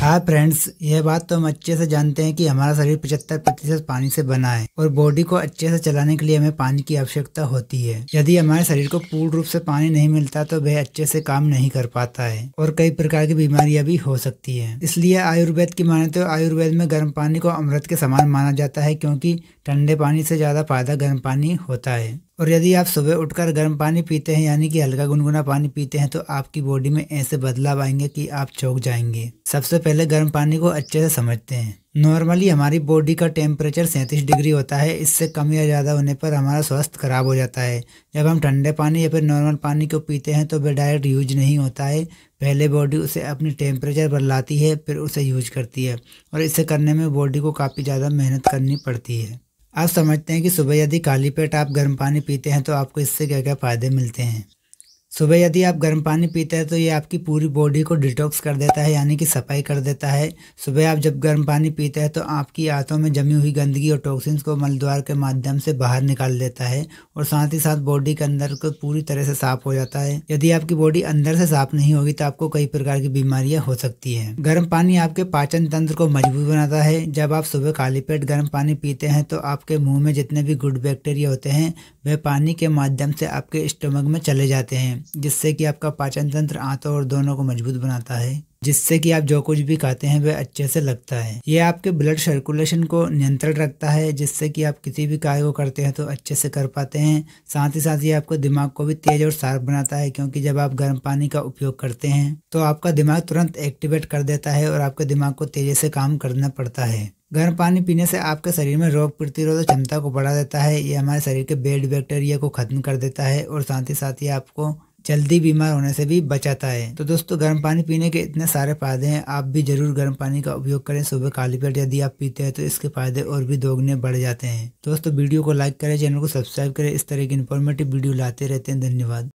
हाँ फ्रेंड्स यह बात तो हम अच्छे से जानते हैं कि हमारा शरीर पचहत्तर प्रतिशत पानी से बना है और बॉडी को अच्छे से चलाने के लिए हमें पानी की आवश्यकता होती है यदि हमारे शरीर को पूर्ण रूप से पानी नहीं मिलता तो वह अच्छे से काम नहीं कर पाता है और कई प्रकार की बीमारियां भी हो सकती है इसलिए आयुर्वेद की माने तो आयुर्वेद में गर्म पानी को अमृत के समान माना जाता है क्योंकि ठंडे पानी से ज्यादा फायदा गर्म पानी होता है और यदि आप सुबह उठकर गर्म पानी पीते हैं यानी कि हल्का गुनगुना पानी पीते हैं तो आपकी बॉडी में ऐसे बदलाव आएंगे कि आप चौक जाएंगे सबसे पहले गर्म पानी को अच्छे से समझते हैं नॉर्मली हमारी बॉडी का टेम्परेचर सैंतीस डिग्री होता है इससे कम या ज़्यादा होने पर हमारा स्वास्थ्य खराब हो जाता है जब हम ठंडे पानी या फिर नॉर्मल पानी को पीते हैं तो वह डायरेक्ट यूज नहीं होता है पहले बॉडी उसे अपनी टेम्परेचर पर लाती है फिर उसे यूज करती है और इसे करने में बॉडी को काफ़ी ज़्यादा मेहनत करनी पड़ती है आप समझते हैं कि सुबह यदि खाली पेट आप गर्म पानी पीते हैं तो आपको इससे क्या क्या फ़ायदे मिलते हैं सुबह यदि आप गर्म पानी पीते हैं तो ये आपकी पूरी बॉडी को डिटॉक्स कर देता है यानी कि सफाई कर देता है सुबह आप जब गर्म पानी पीते हैं तो आपकी आंतों में जमी हुई गंदगी और टॉक्सिन्स को मलद्वार के माध्यम से बाहर निकाल देता है और साथ ही साथ बॉडी के अंदर को पूरी तरह से साफ हो जाता है यदि आपकी बॉडी अंदर से साफ नहीं होगी तो आपको कई प्रकार की बीमारियाँ हो सकती है गर्म पानी आपके पाचन तंत्र को मजबूत बनाता है जब आप सुबह खाली पेट गर्म पानी पीते हैं तो आपके मुँह में जितने भी गुड बैक्टीरिया होते हैं वह पानी के माध्यम से आपके स्टमक में चले जाते हैं जिससे कि आपका पाचन तंत्र आंतों और दोनों को मजबूत बनाता है जिससे कि आप जो कुछ भी खाते हैं वह अच्छे से लगता है ये आपके ब्लड सर्कुलेशन को नियंत्रण रखता है जिससे कि आप किसी भी कार्य को करते हैं तो अच्छे से कर पाते हैं साथ ही साथ ये आपको दिमाग को भी तेज और शार्प बनाता है क्योंकि जब आप गर्म पानी का उपयोग करते हैं तो आपका दिमाग तुरंत एक्टिवेट कर देता है और आपके दिमाग को तेजी से काम करना पड़ता है गर्म पानी पीने से आपके शरीर में रोग प्रतिरोधक क्षमता को बढ़ा देता है ये हमारे शरीर के बेड बैक्टीरिया को खत्म कर देता है और साथ ही साथ ये आपको जल्दी बीमार होने से भी बचाता है तो दोस्तों गर्म पानी पीने के इतने सारे फायदे हैं आप भी जरूर गर्म पानी का उपयोग करें सुबह काली पेट यदि आप पीते हैं तो इसके फायदे और भी दोगुने बढ़ जाते हैं दोस्तों वीडियो को लाइक करें चैनल को सब्सक्राइब करें इस तरह की इन्फॉर्मेटिव वीडियो लाते रहते हैं धन्यवाद